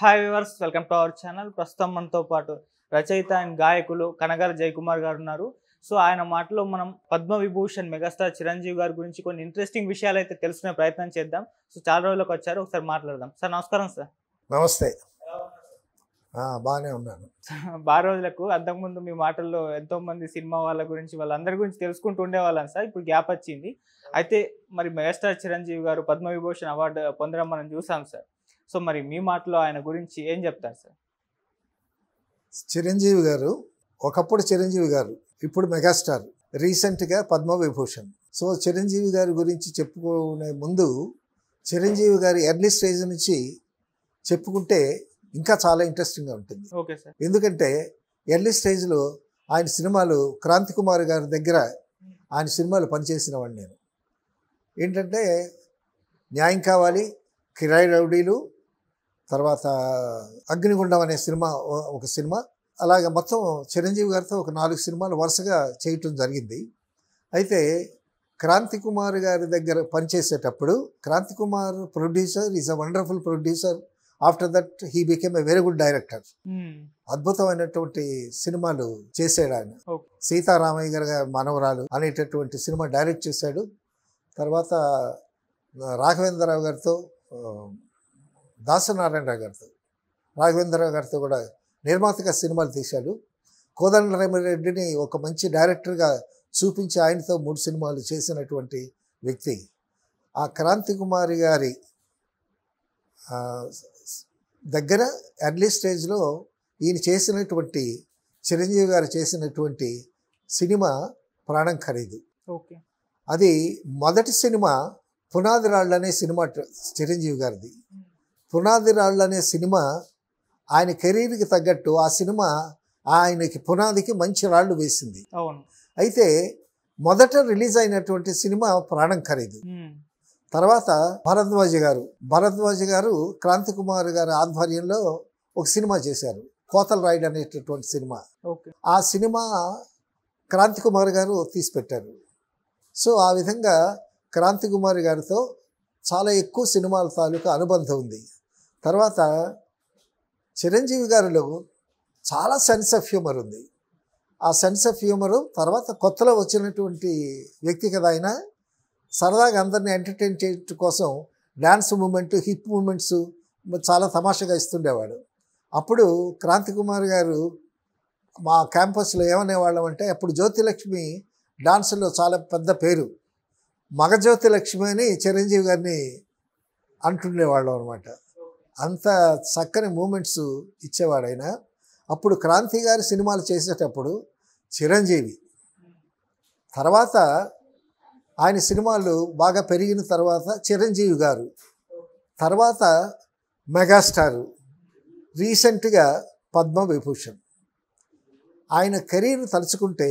hi viewers welcome to our channel ప్రస్తుతం మనతో పాటు రచయిత అండ్ గాయకులు కనగారు జయకుమార్ గారు ఉన్నారు సో ఆయన మాటలో మనం పద్మ విభూషణ్ మెగాస్టార్ చిరంజీవి గారి గురించి కొన్ని ఇంట్రెస్టింగ్ విషయాలు అయితే తెలుసుకునే ప్రయత్నం చేద్దాం సో చాలా రోజులకు వచ్చారు ఒకసారి మాట్లాడదాం సార్ నమస్కారం సార్ నమస్తే బాగానే ఉన్నాను బాగా రోజులకు అంతకుముందు మీ మాటల్లో ఎంతో మంది సినిమా వాళ్ళ గురించి వాళ్ళందరి గురించి తెలుసుకుంటూ ఉండేవాళ్ళం సార్ ఇప్పుడు గ్యాప్ వచ్చింది అయితే మరి మెగాస్టార్ చిరంజీవి గారు పద్మవిభూషణ్ అవార్డు పొందడం మనం చూసాం సార్ సో మరి మీ మాటలో ఆయన గురించి ఏం చెప్తారు సార్ చిరంజీవి గారు ఒకప్పుడు చిరంజీవి గారు ఇప్పుడు మెగాస్టార్ రీసెంట్గా పద్మవిభూషణ్ సో చిరంజీవి గారి గురించి చెప్పుకునే ముందు చిరంజీవి గారి ఎర్లీ స్టేజ్ నుంచి చెప్పుకుంటే ఇంకా చాలా ఇంట్రెస్టింగ్గా ఉంటుంది ఓకే సార్ ఎందుకంటే ఎర్లీ స్టేజ్లో ఆయన సినిమాలు క్రాంతి కుమార్ గారి దగ్గర ఆయన సినిమాలు పనిచేసిన వాడిని నేను ఏంటంటే న్యాయం కావాలి కిరాయి రౌడీలు తర్వాత అగ్నిగుండం అనే సినిమా ఒక సినిమా అలాగే మొత్తం చిరంజీవి గారితో ఒక నాలుగు సినిమాలు వరుసగా చేయటం జరిగింది అయితే క్రాంతి కుమార్ గారి దగ్గర పనిచేసేటప్పుడు Kranti Kumar producer is a wonderful producer after that he became a very good director అద్భుతమైనటువంటి సినిమాలు చేసాడు ఆయన సీతారామయ్య గారి మనవరాలు అనేటటువంటి సినిమా డైరెక్ట్ చేశాడు తర్వాత రాఘవేంద్రరావు గారితో దాసనారాయణరావు గారితో రాఘవేంద్రరావు గారితో కూడా నిర్మాతగా సినిమాలు తీశాడు కోదండరామిరెడ్డిని ఒక మంచి డైరెక్టర్గా చూపించి ఆయనతో మూడు సినిమాలు చేసినటువంటి వ్యక్తి ఆ క్రాంతి కుమారి గారి దగ్గర ఎర్లీ స్టేజ్లో ఈయన చేసినటువంటి చిరంజీవి గారు చేసినటువంటి సినిమా ప్రాణం ఖరీదు ఓకే అది మొదటి సినిమా పునాది రాళ్ళు అనే సినిమా చిరంజీవి గారిది పునాది రాళ్ళు అనే సినిమా ఆయన కెరీర్కి తగ్గట్టు ఆ సినిమా ఆయనకి పునాదికి మంచి రాళ్ళు వేసింది అయితే మొదట రిలీజ్ అయినటువంటి సినిమా ప్రాణం ఖరీదు తర్వాత భరద్వాజ గారు భరద్వాజ గారు క్రాంతి కుమార్ గారి ఆధ్వర్యంలో ఒక సినిమా చేశారు కోతల రాయుడు అనేటటువంటి సినిమా ఆ సినిమా క్రాంతి కుమార్ గారు తీసిపెట్టారు సో ఆ విధంగా క్రాంతి కుమార్ గారితో చాలా ఎక్కువ సినిమాల తాలూకా అనుబంధం ఉంది తర్వాత చిరంజీవి గారిలో చాలా సెన్స్ ఆఫ్ హ్యూమర్ ఉంది ఆ సెన్స్ ఆఫ్ హ్యూమరు తర్వాత కొత్తలో వచ్చినటువంటి వ్యక్తి కదా ఆయన సరదాగా అందరిని ఎంటర్టైన్ చేయటం కోసం డ్యాన్స్ మూమెంట్ హిప్ మూమెంట్స్ చాలా తమాషగా ఇస్తుండేవాడు అప్పుడు క్రాంతి కుమార్ గారు మా క్యాంపస్లో ఏమనేవాళ్ళం అంటే అప్పుడు జ్యోతిలక్ష్మి డాన్సులో చాలా పెద్ద పేరు మగజ్యోతి లక్ష్మి అని చిరంజీవి గారిని అంటుండేవాళ్ళం అనమాట అంత చక్కని మూమెంట్స్ ఇచ్చేవాడైనా అప్పుడు క్రాంతి గారి సినిమాలు చేసేటప్పుడు చిరంజీవి తర్వాత ఆయన సినిమాలు బాగా పెరిగిన తర్వాత చిరంజీవి గారు తర్వాత మెగాస్టారు రీసెంట్గా పద్మ విభూషణ్ ఆయన కెరీర్ తలుచుకుంటే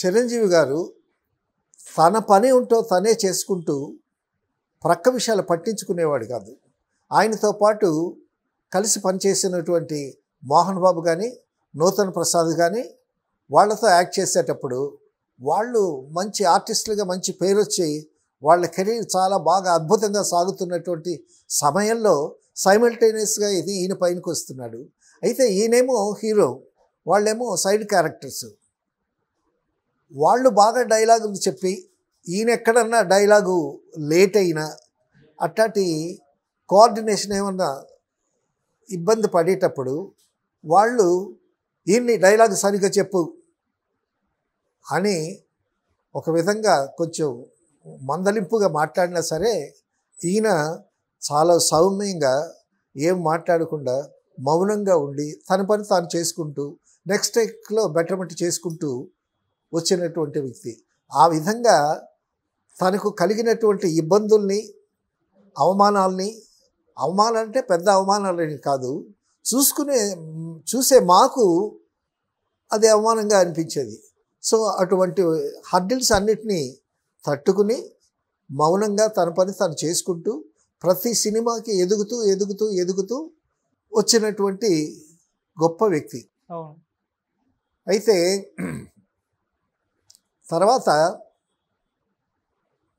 చిరంజీవి గారు తన పని ఉంటో తనే చేసుకుంటూ ప్రక్క విషయాలు పట్టించుకునేవాడు కాదు ఆయనతో పాటు కలిసి పనిచేసినటువంటి మోహన్ బాబు కానీ నూతన్ ప్రసాద్ కానీ వాళ్ళతో యాక్ట్ చేసేటప్పుడు వాళ్ళు మంచి ఆర్టిస్టులుగా మంచి పేరు వచ్చి వాళ్ళ కెరీర్ చాలా బాగా అద్భుతంగా సాగుతున్నటువంటి సమయంలో సైమల్టేనియస్గా ఇది ఈయన పైనకి వస్తున్నాడు అయితే ఈయనేమో హీరో వాళ్ళేమో సైడ్ క్యారెక్టర్స్ వాళ్ళు బాగా డైలాగులు చెప్పి ఈయన ఎక్కడన్నా డైలాగు లేట్ అయినా అట్లాంటి కోఆర్డినేషన్ ఏమన్నా ఇబ్బంది పడేటప్పుడు వాళ్ళు ఈయన్ని డైలాగ్ సరిగ్గా చెప్పు అని ఒక విధంగా కొంచెం మందలింపుగా మాట్లాడినా సరే ఈయన చాలా సౌమ్యంగా ఏం మాట్లాడకుండా మౌనంగా ఉండి తన పని తాను చేసుకుంటూ నెక్స్ట్ టైక్లో బెటర్మెంట్ చేసుకుంటూ వచ్చినటువంటి వ్యక్తి ఆ విధంగా తనకు కలిగినటువంటి ఇబ్బందుల్ని అవమానాలని అవమానం అంటే పెద్ద అవమానాలని కాదు చూసుకునే చూసే మాకు అది అవమానంగా అనిపించేది సో అటువంటి హర్డిల్స్ అన్నిటినీ తట్టుకుని మౌనంగా తన పని తను చేసుకుంటూ ప్రతి సినిమాకి ఎదుగుతూ ఎదుగుతూ ఎదుగుతూ వచ్చినటువంటి గొప్ప వ్యక్తి అయితే తర్వాత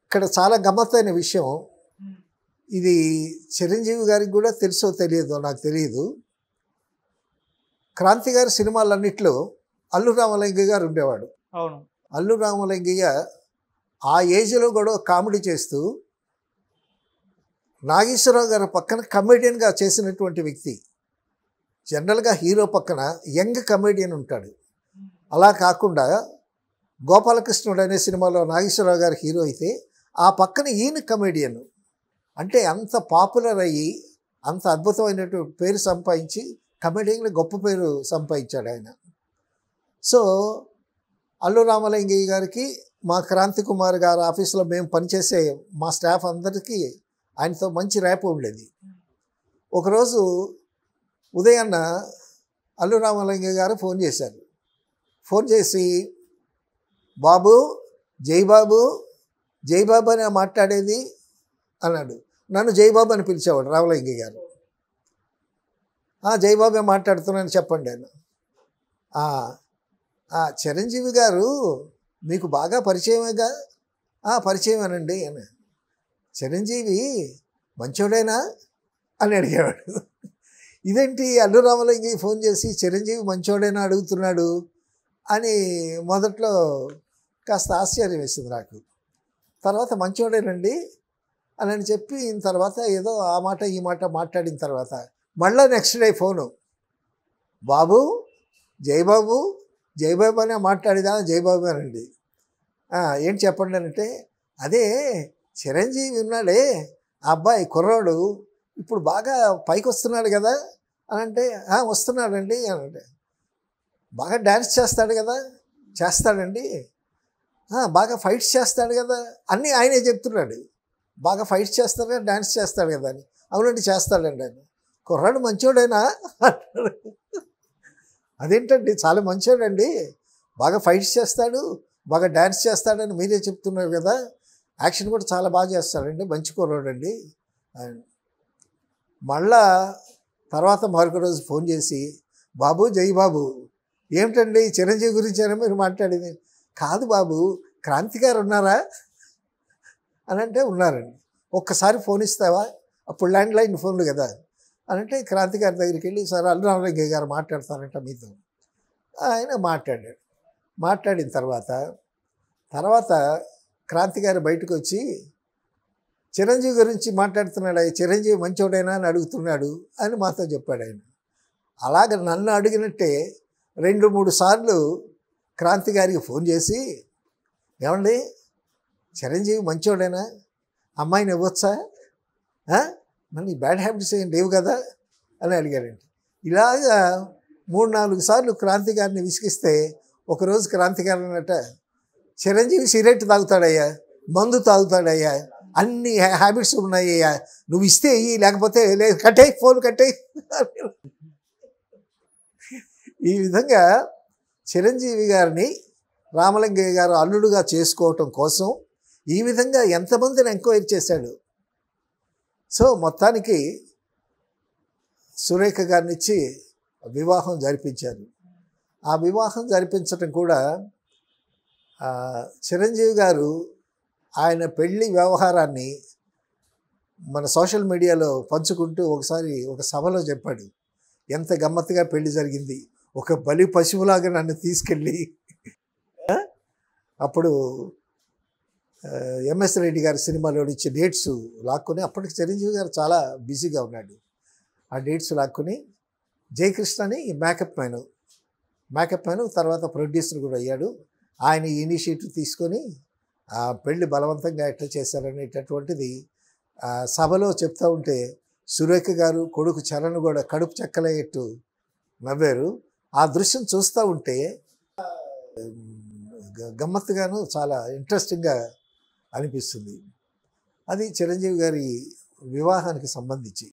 ఇక్కడ చాలా గమ్మత్తైన విషయం ఇది చిరంజీవి గారికి కూడా తెలుసో తెలియదో నాకు తెలియదు క్రాంతి గారి సినిమాలన్నింటిలో అల్లు రామలింగ గారు ఉండేవాడు అవును అల్లు రామలింగయ్య ఆ ఏజ్లో కూడా కామెడీ చేస్తూ నాగేశ్వరరావు గారి పక్కన కమెడియన్గా చేసినటువంటి వ్యక్తి జనరల్గా హీరో పక్కన యంగ్ కమెడియన్ ఉంటాడు అలా కాకుండా గోపాలకృష్ణుడు అనే సినిమాలో నాగేశ్వరరావు గారు హీరో అయితే ఆ పక్కన ఈయన కమెడియన్ అంటే అంత పాపులర్ అయ్యి అంత అద్భుతమైనటువంటి పేరు సంపాదించి కమెడియన్లో గొప్ప పేరు సంపాదించాడు ఆయన సో అల్లు రామలింగయ్య గారికి మా క్రాంతి కుమార్ గారు ఆఫీస్లో మేము పనిచేసే మా స్టాఫ్ అందరికీ ఆయనతో మంచి ర్యాప్ ఉండేది ఒకరోజు ఉదయాన్న అల్లు రామలింగయ్య గారు ఫోన్ చేశారు ఫోన్ చేసి బాబు జైబాబు జైబాబు అని మాట్లాడేది అన్నాడు నన్ను జైబాబు అని పిలిచేవాడు రావలింగి గారు జైబాబే మాట్లాడుతున్నాను చెప్పండి ఆయన చిరంజీవి గారు మీకు బాగా పరిచయమేగా పరిచయమేనండి అని చిరంజీవి మంచోడేనా అని అడిగేవాడు ఇదేంటి అల్లు రామలింగి ఫోన్ చేసి చిరంజీవి మంచోడేనా అడుగుతున్నాడు అని మొదట్లో కాస్త ఆశ్చర్యం వేసింది నాకు తర్వాత రండి అని చెప్పి తర్వాత ఏదో ఆ మాట ఈ మాట మాట్లాడిన తర్వాత మళ్ళీ next day phone Babu Jayababu Jayababu అనే మాట్లాడేదా జయబాబు అండి ఏంటి చెప్పండి అంటే అదే చిరంజీవి ఉన్నాడే ఆ అబ్బాయి కుర్రాడు ఇప్పుడు బాగా పైకి వస్తున్నాడు కదా అని అంటే వస్తున్నాడండి అని అంటే బాగా డ్యాన్స్ చేస్తాడు కదా చేస్తాడండి బాగా ఫైట్స్ చేస్తాడు కదా అన్నీ ఆయనే చెప్తున్నాడు బాగా ఫైట్స్ చేస్తాడు కదా డ్యాన్స్ చేస్తాడు కదా అని అవునండి చేస్తాడండి ఆయన కుర్రాడు మంచోడైనా అదేంటండి చాలా మంచోడండి బాగా ఫైట్స్ చేస్తాడు బాగా డ్యాన్స్ చేస్తాడని మీరే చెప్తున్నారు కదా యాక్షన్ కూడా చాలా బాగా చేస్తాడండి మంచి కుర్రాడండి మళ్ళా తర్వాత మరొక రోజు ఫోన్ చేసి బాబు జై బాబు ఏమిటండి చిరంజీవి అయినా మీరు మాట్లాడింది కాదు బాబు క్రాంతి గారు ఉన్నారా అని అంటే ఉన్నారండి ఒక్కసారి ఫోన్ ఇస్తావా అప్పుడు ల్యాండ్ లైన్ ఫోన్లు కదా అని అంటే క్రాంతి గారి దగ్గరికి వెళ్ళి సార్ అల్లురామలింగయ్య గారు మాట్లాడతారంట మీతో ఆయన మాట్లాడాడు మాట్లాడిన తర్వాత తర్వాత క్రాంతి గారు బయటకు వచ్చి చిరంజీవి గురించి మాట్లాడుతున్నాడు ఆయన చిరంజీవి మంచోడైనా అని అడుగుతున్నాడు అని మాతో చెప్పాడు ఆయన అలాగ నన్ను అడిగినట్టే రెండు మూడు సార్లు క్రాంతి గారికి ఫోన్ చేసి ఏమండి చిరంజీవి మంచోడేనా అమ్మాయిని ఇవ్వచ్చా మళ్ళీ బ్యాడ్ హ్యాబిట్స్ ఏం లేవు కదా అని అడిగారండి ఇలాగా మూడు నాలుగు సార్లు క్రాంతి గారిని విసిగిస్తే ఒకరోజు క్రాంతి గారు అన్నట చిరంజీవి సిగరెట్ తాగుతాడయ్యా మందు తాగుతాడయ్యా అన్ని హ్యాబిట్స్ ఉన్నాయ్యా నువ్వు ఇస్తే ఇవి లేకపోతే లేదు కట్టేయి ఫోన్ కట్టేయి ఈ విధంగా చిరంజీవి గారిని రామలింగయ్య గారు అల్లుడుగా చేసుకోవటం కోసం ఈ విధంగా ఎంతమందిని ఎంక్వైర్ చేశాడు సో మొత్తానికి సురేఖ గారినిచ్చి వివాహం జరిపించారు ఆ వివాహం జరిపించటం కూడా చిరంజీవి గారు ఆయన పెళ్లి వ్యవహారాన్ని మన సోషల్ మీడియాలో పంచుకుంటూ ఒకసారి ఒక సభలో చెప్పాడు ఎంత గమ్మత్తుగా పెళ్లి జరిగింది ఒక బలి పశువులాగా నన్ను తీసుకెళ్ళి అప్పుడు ఎంఎస్ రెడ్డి గారి సినిమాలో ఇచ్చే డేట్స్ లాక్కుని అప్పటికి చిరంజీవి గారు చాలా బిజీగా ఉన్నాడు ఆ డేట్స్ లాక్కుని జయకృష్ణ అని మేకప్ మ్యాన్ మేకప్ మ్యాన్ తర్వాత ప్రొడ్యూసర్ కూడా అయ్యాడు ఆయన ఇనిషియేటివ్ తీసుకొని ఆ పెళ్లి బలవంతంగా ఎట్లా చేశారనేటటువంటిది సభలో చెప్తా ఉంటే సురేఖ గారు కొడుకు చరణ్ కూడా కడుపు చెక్కలయ్యేట్టు నవ్వారు ఆ దృశ్యం చూస్తూ ఉంటే గమ్మత్తుగాను చాలా ఇంట్రెస్టింగ్గా అనిపిస్తుంది అది చిరంజీవి గారి వివాహానికి సంబంధించి